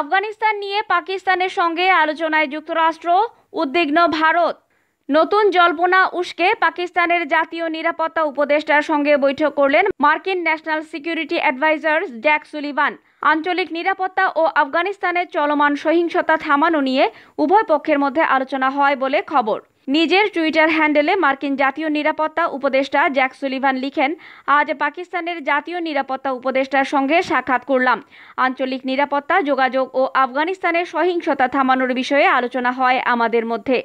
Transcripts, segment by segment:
আফগানিস্তান নিয়ে পাকিস্তানের সঙ্গে আলোচনায় যুক্তরাষ্ট্র উদ্বিগ্ন ভারত নতুন জল্পনা উস্কে পাকিস্তানের জাতীয় নিরাপত্তা উপদেষ্টার সঙ্গে বৈঠক করলেন মার্কিন national security adviser Jack Sullivan আঞ্চলিক নিরাপত্তা ও আফগানিস্তানের চলমান সহিংসতা থামানো নিয়ে উভয় পক্ষের মধ্যে আলোচনা হয় বলে খবর নিজের টুইটার হ্যান্ডেলে মার্কিন জাতীয় নিরাপত্তা উপদেষ্টা জ্যাক সুলিভান লিখেন আজ পাকিস্তানের জাতীয় নিরাপত্তা উপদেষ্টার সঙ্গে সাক্ষাৎ করলাম আঞ্চলিক নিরাপত্তা যোগাযোগ ও আফগানিস্তানের সহিংসতা থামানোর বিষয়ে আলোচনা হয় আমাদের মধ্যে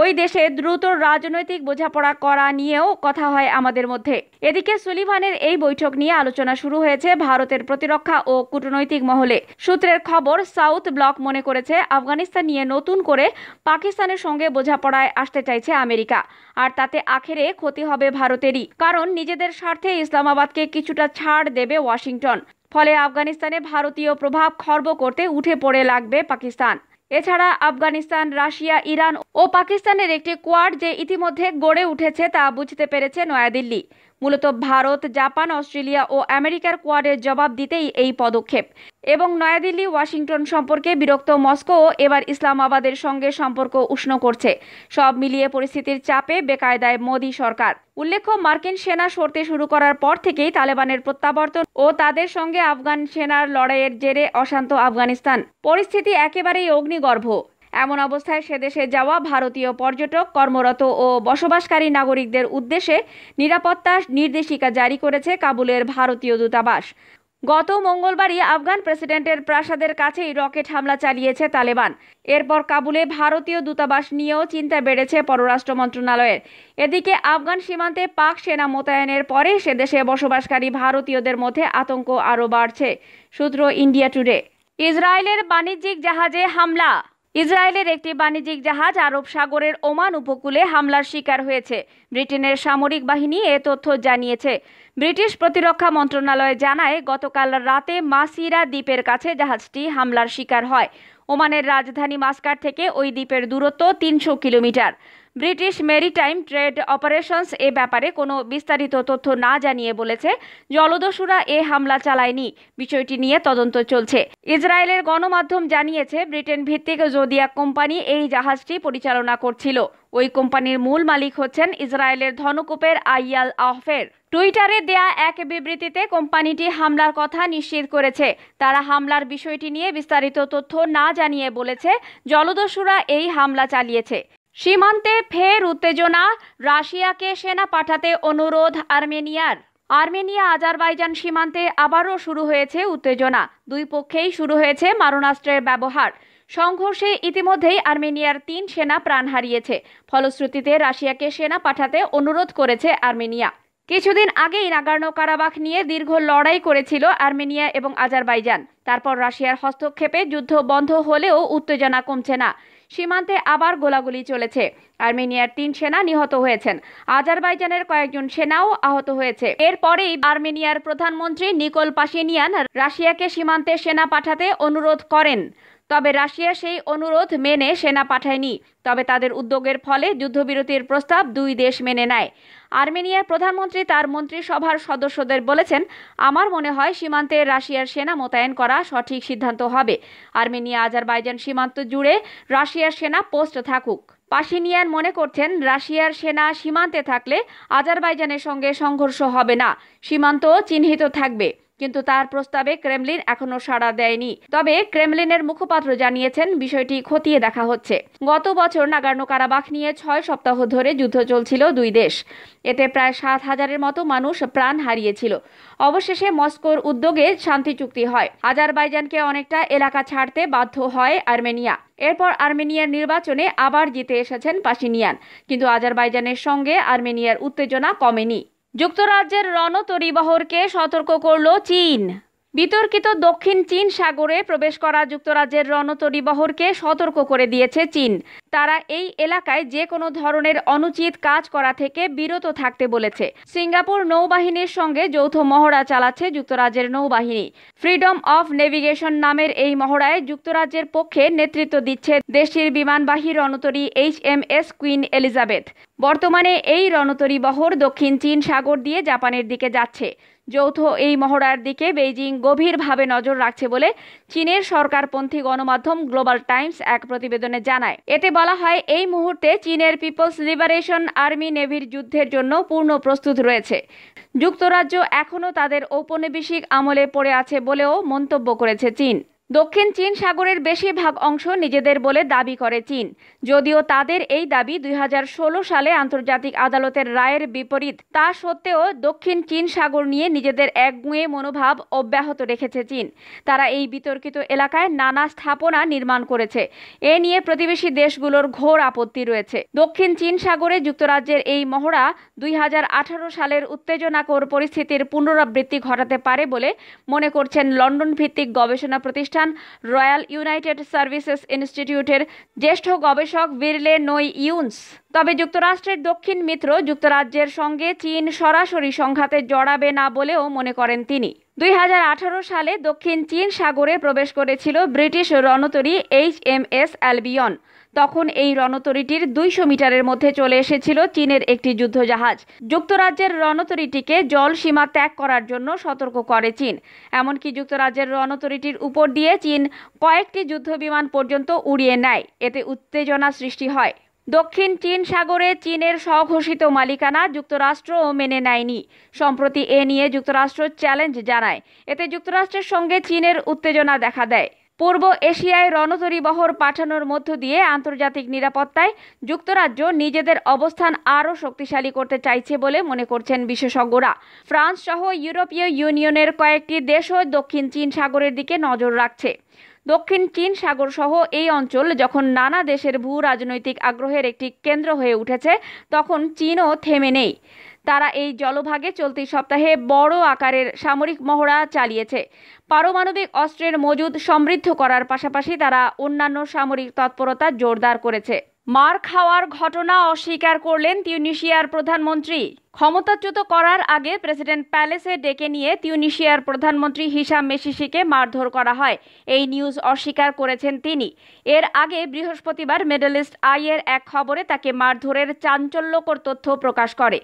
ওই দেশে দ্রুত রাজনৈতিক বোঝাপড়া করা নিয়েও কথা হয় আমাদের মধ্যে এদিকে সুলিভানের এই বৈঠক নিয়ে আলোচনা শুরু হয়েছে ভারতের প্রতিরক্ষা ও কূটনৈতিক মহলে সূত্রের খবর সাউথ ব্লক মনে করেছে আফগানিস্তান নিয়ে নতুন করে পাকিস্তানের সঙ্গে বোঝাপড়ায় আসতে চাইছে আমেরিকা আর তাতে আখেরে ক্ষতি হবে ভারতেরই কারণ নিজেদের স্বার্থে ইসলামাবাদকে কিছুটা ছাড় দেবে ওয়াশিংটন ফলে আফগানিস্তানে ভারতীয় প্রভাব খর্ব করতে উঠে পড়ে লাগবে পাকিস্তান এছাড়া আফগানিস্তান রাশিয়া ইরান ও পাকিস্তানের একটি কোয়াড যে ইতিমধ্যে গড়ে উঠেছে তা বুঝতে পেরেছে নয়াদিল্লি মূলত ভারত জাপান অস্ট্রেলিয়া ও আমেরিকার কোয়াডের জবাব দিতেই এই পদক্ষেপ এবং নয়াদিল্লি ওয়াশিংটন সম্পর্কে বিরক্ত মস্কো এবার ইসলামাবাদের সঙ্গে সম্পর্ক উষ্ণ করছে সব মিলিয়ে পরিস্থিতির চাপে বেকায়দায় মোদি সরকার উল্লেখ্য মার্কিন সেনা সরতে শুরু করার পর থেকেই তালেবানের প্রত্যাবর্তন ও তাদের সঙ্গে আফগান সেনার লড়াইয়ের জেরে অশান্ত আফগানিস্তান পরিস্থিতি একেবারেই অগ্নিগর্ভ এমন অবস্থায় সেদেশে যাওয়া ভারতীয় পর্যটক কর্মরত ও বসবাসকারী নাগরিকদের উদ্দেশ্যে নিরাপত্তা নির্দেশিকা জারি করেছে কাবুলের ভারতীয় দূতাবাস গত মঙ্গলবারই আফগান প্রেসিডেন্টের প্রাসাদের কাছেই রকেট হামলা চালিয়েছে তালেবান এরপর কাবুলে ভারতীয় দূতাবাস নিয়েও চিন্তা বেড়েছে পররাষ্ট্র মন্ত্রণালয়ের এদিকে আফগান সীমান্তে পাক সেনা মোতায়েনের পরে সে দেশে বসবাসকারী ভারতীয়দের মধ্যে আতঙ্ক আরও বাড়ছে সূত্র ইন্ডিয়া টুডে ইসরায়েলের বাণিজ্যিক জাহাজে হামলা ইসরায়েলের একটি বাণিজ্যিক জাহাজ আরব সাগরের ওমান উপকূলে হামলার শিকার হয়েছে ব্রিটেনের সামরিক বাহিনী এ তথ্য জানিয়েছে ব্রিটিশ প্রতিরক্ষা মন্ত্রণালয় জানায় গতকাল রাতে মাসিরা দ্বীপের কাছে জাহাজটি হামলার শিকার হয় ওমানের রাজধানী মাস্কার থেকে ওই দ্বীপের দূরত্ব তিনশো kilometre British maritime trade operations এ ব্যাপারে কোনো বিস্তারিত তথ্য না জানিয়ে বলেছে জলদস্যুরা এ হামলা চালায়নি বিষয়টি নিয়ে তদন্ত চলছে ইসরায়েলের গণমাধ্যম জানিয়েছে ব্রিটেন ভিত্তিক জোদিয়া কোম্পানি এই জাহাজটি পরিচালনা করছিল ওই কোম্পানির মূল মালিক হচ্ছেন ইসরায়েলের ধনকূপের আইয়াল আহফের টুইটারে দেয়া এক বিবৃতিতে কোম্পানিটি হামলার কথা নিশ্চিত করেছে তারা হামলার বিষয়টি নিয়ে বিস্তারিত তথ্য না জানিয়ে বলেছে জলদস্যুরা এই হামলা চালিয়েছে সীমান্তে ফের উত্তেজনা রাশিয়াকে সেনা পাঠাতে অনুরোধ আর্মেনিয়ার আর্মেনিয়া আজারবাইজান সীমান্তে আবারও শুরু হয়েছে উত্তেজনা দুই পক্ষেই শুরু হয়েছে মারণাস্ত্রের ব্যবহার সংঘর্ষে ইতিমধ্যেই আর্মেনিয়ার তিন সেনা প্রাণ হারিয়েছে ফলশ্রুতিতে রাশিয়াকে সেনা পাঠাতে অনুরোধ করেছে আর্মেনিয়া কিছুদিন আগেই নাগার্ন কারাবাখ নিয়ে দীর্ঘ লড়াই করেছিল আর্মেনিয়া এবং আজারবাইজান তারপর রাশিয়ার হস্তক্ষেপে যুদ্ধ বন্ধ হলেও উত্তেজনা কমছে না সীমান্তে আবার গোলাগুলি চলেছে আর্মেনিয়ার তিন সেনা নিহত হয়েছেন আজারবাইজানের কয়েকজন সেনাও আহত হয়েছে এরপরেই আর্মেনিয়ার প্রধানমন্ত্রী নিকোল পাশিনিয়ান রাশিয়াকে সীমান্তে সেনা পাঠাতে অনুরোধ করেন তবে রাশিয়া সেই অনুরোধ মেনে সেনা পাঠায়নি তবে তাদের উদ্যোগের ফলে যুদ্ধবিরতির প্রস্তাব দুই দেশ মেনে নেয় আর্মেনিয়ার প্রধানমন্ত্রী তার মন্ত্রিসভার সদস্যদের বলেছেন আমার মনে হয় সীমান্তে রাশিয়ার সেনা মোতায়েন করা সঠিক সিদ্ধান্ত হবে আর্মেনিয়া আজারবাইজান সীমান্ত জুড়ে রাশিয়ার সেনা পোস্ট থাকুক পাশিনিয়ান মনে করছেন রাশিয়ার সেনা সীমান্তে থাকলে আজারবাইজানের সঙ্গে সংঘর্ষ হবে না সীমান্ত চিহ্নিত থাকবে কিন্তু তার প্রস্তাবে ক্রেমলিন এখনও সাড়া দেয়নি তবে ক্রেমলিনের মুখপাত্র জানিয়েছেন বিষয়টি খতিয়ে দেখা হচ্ছে গত বছর নাগার্নো কারাবাখ নিয়ে ছয় সপ্তাহ ধরে যুদ্ধ চলছিল দুই দেশ এতে প্রায় সাত হাজারের মতো মানুষ প্রাণ হারিয়েছিল অবশেষে মস্কোর উদ্যোগে শান্তি চুক্তি হয় আজারবাইজানকে অনেকটা এলাকা ছাড়তে বাধ্য হয় আর্মেনিয়া এরপর আর্মেনিয়ার নির্বাচনে আবার জিতে এসেছেন পাশিনিয়ান কিন্তু আজারবাইজানের সঙ্গে আর্মেনিয়ার উত্তেজনা কমেনি যুক্তরাজ্যের রণতরিবাহরকে সতর্ক করল চীন বিতর্কিত দক্ষিণ চীন সাগরে প্রবেশ করা যুক্তরাজ্যের রণতরি বহরকে সতর্ক করে দিয়েছে চীন তারা এই এলাকায় যে কোনো ধরনের অনুচিত কাজ করা থেকে বিরত থাকতে বলেছে সিঙ্গাপুর নৌবাহিনীর সঙ্গে যৌথ মহড়া চালাচ্ছে যুক্তরাজ্যের নৌবাহিনী ফ্রিডম অফ নেভিগেশন নামের এই মহড়ায় যুক্তরাজ্যের পক্ষে নেতৃত্ব দিচ্ছে দেশটির বিমানবাহী রণতরী H M S Queen Elizabeth বর্তমানে এই রণতরি বহর দক্ষিণ চীন সাগর দিয়ে জাপানের দিকে যাচ্ছে যৌথ এই মহড়ার দিকে বেইজিং গভীরভাবে নজর রাখছে বলে চীনের সরকারপন্থী গণমাধ্যম গ্লোবাল টাইমস এক প্রতিবেদনে জানায় এতে বলা হয় এই মুহূর্তে চীনের পিপলস লিবারেশন আর্মি নেভির যুদ্ধের জন্য পূর্ণ প্রস্তুত রয়েছে যুক্তরাজ্য এখনও তাদের ঔপনিবেশিক আমলে পড়ে আছে বলেও মন্তব্য করেছে চীন দক্ষিণ চীন সাগরের বেশিরভাগ অংশ নিজেদের বলে দাবি করে চীন যদিও তাদের এই দাবি দুই সালে আন্তর্জাতিক আদালতের রায়ের বিপরীত তা সত্ত্বেও দক্ষিণ চীন সাগর নিয়ে নিজেদের একগুঁয়ে মনোভাব অব্যাহত রেখেছে চীন তারা এই বিতর্কিত এলাকায় নানা স্থাপনা নির্মাণ করেছে এ নিয়ে প্রতিবেশী দেশগুলোর ঘোর আপত্তি রয়েছে দক্ষিণ চীন সাগরে যুক্তরাজ্যের এই মহড়া দুই সালের উত্তেজনাকর পরিস্থিতির পুনরাবৃত্তি ঘটাতে পারে বলে মনে করছেন লন্ডন ভিত্তিক গবেষণা প্রতিষ্ঠান প্রতিষ্ঠান রয়্যাল ইউনাইটেড সার্ভিসেস ইনস্টিটিউটের জ্যেষ্ঠ গবেষক বিরলে নই ইউন্স তবে যুক্তরাষ্ট্রের দক্ষিণ মিত্র যুক্তরাজ্যের সঙ্গে চীন সরাসরি সংঘাতে জড়াবে না বলেও মনে করেন তিনি দুই সালে দক্ষিণ চীন সাগরে প্রবেশ করেছিল ব্রিটিশ রণতরী এইচ এম এস অ্যালবিয়ন তখন এই রণতরীটির দুইশো মিটারের মধ্যে চলে এসেছিল চীনের একটি যুদ্ধজাহাজ যুক্তরাজ্যের রণতরীটিকে জল সীমা ত্যাগ করার জন্য সতর্ক করে চীন এমনকি যুক্তরাজ্যের রণতরীটির উপর দিয়ে চীন কয়েকটি যুদ্ধবিমান পর্যন্ত উড়িয়ে নেয় এতে উত্তেজনা সৃষ্টি হয় দক্ষিণ চীন সাগরে চীনের স্বঘোষিত মালিকানা যুক্তরাষ্ট্রও মেনে নেয়নি সম্প্রতি এ নিয়ে যুক্তরাষ্ট্র চ্যালেঞ্জ জানায় এতে যুক্তরাষ্ট্রের সঙ্গে চীনের উত্তেজনা দেখা দেয় পূর্ব এশিয়ায় রণতরিবহর বহর পাঠানোর মধ্য দিয়ে আন্তর্জাতিক নিরাপত্তায় যুক্তরাজ্য নিজেদের অবস্থান আরও শক্তিশালী করতে চাইছে বলে মনে করছেন বিশেষজ্ঞরা ফ্রান্স সহ ইউরোপীয় ইউনিয়নের কয়েকটি দেশও দক্ষিণ চীন সাগরের দিকে নজর রাখছে দক্ষিণ চীন সাগর সহ এই অঞ্চল যখন নানা দেশের ভূ রাজনৈতিক আগ্রহের একটি কেন্দ্র হয়ে উঠেছে তখন চীনও থেমে নেই তারা এই জলভাগে চলতি সপ্তাহে বড় আকারের সামরিক মহড়া চালিয়েছে পারমাণবিক অস্ত্রের মজুদ সমৃদ্ধ করার পাশাপাশি তারা অন্যান্য সামরিক তৎপরতা জোরদার করেছে মার খাওয়ার ঘটনা অস্বীকার করলেন তিউনিশিয়ার প্রধানমন্ত্রী ক্ষমতাচ্যুত করার আগে প্রেসিডেন্ট প্যালেসে ডেকে নিয়ে তিউনিশিয়ার প্রধানমন্ত্রী হিসাম মেসিসিকে মারধর করা হয় এই নিউজ অস্বীকার করেছেন তিনি এর আগে বৃহস্পতিবার মেডেলিস্ট আইয়ের এক খবরে তাকে মারধরের চাঞ্চল্যকর তথ্য প্রকাশ করে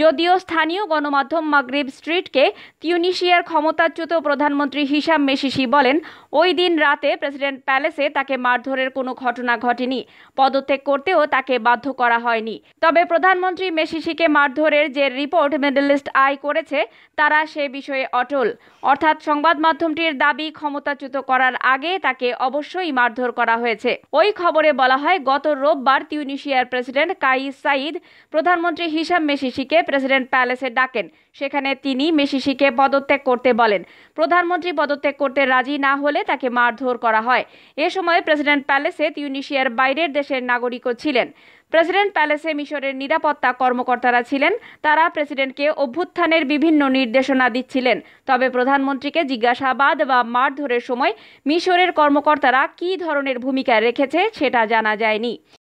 যদিও স্থানীয় গণমাধ্যম মাগরিব স্ট্রিটকে তিউনিশিয়ার ক্ষমতাচ্যুত প্রধানমন্ত্রী হিসাম মেশিসি বলেন ওই দিন রাতে প্রেসিডেন্ট প্যালেসে তাকে মারধরের কোনো ঘটনা ঘটেনি পদত্যাগ করতেও তাকে বাধ্য করা হয়নি তবে প্রধানমন্ত্রী মেশিসিকে মারধরের যে রিপোর্ট মেডেলিস্ট আয় করেছে তারা সে বিষয়ে অটল অর্থাৎ সংবাদ মাধ্যমটির দাবি ক্ষমতাচ্যুত করার আগে তাকে অবশ্যই মারধর করা হয়েছে ওই খবরে বলা হয় গত রোববার তিউনিশিয়ার প্রেসিডেন্ট কাইস সাইদ প্রধানমন্ত্রী হিসাম মেশিসিকে মিশিসিকে প্রেসিডেন্ট প্যালেসে ডাকেন সেখানে তিনি মেসিসিকে পদত্যাগ করতে বলেন প্রধানমন্ত্রী পদত্যাগ করতে রাজি না হলে তাকে মারধর করা হয় এ সময় প্রেসিডেন্ট প্যালেসে তিউনিশিয়ার বাইরের দেশের নাগরিকও ছিলেন প্রেসিডেন্ট প্যালেসে মিশরের নিরাপত্তা কর্মকর্তারা ছিলেন তারা প্রেসিডেন্টকে অভ্যুত্থানের বিভিন্ন নির্দেশনা দিচ্ছিলেন তবে প্রধানমন্ত্রীকে জিজ্ঞাসাবাদ বা মারধরের সময় মিশরের কর্মকর্তারা কী ধরনের ভূমিকা রেখেছে সেটা জানা যায়নি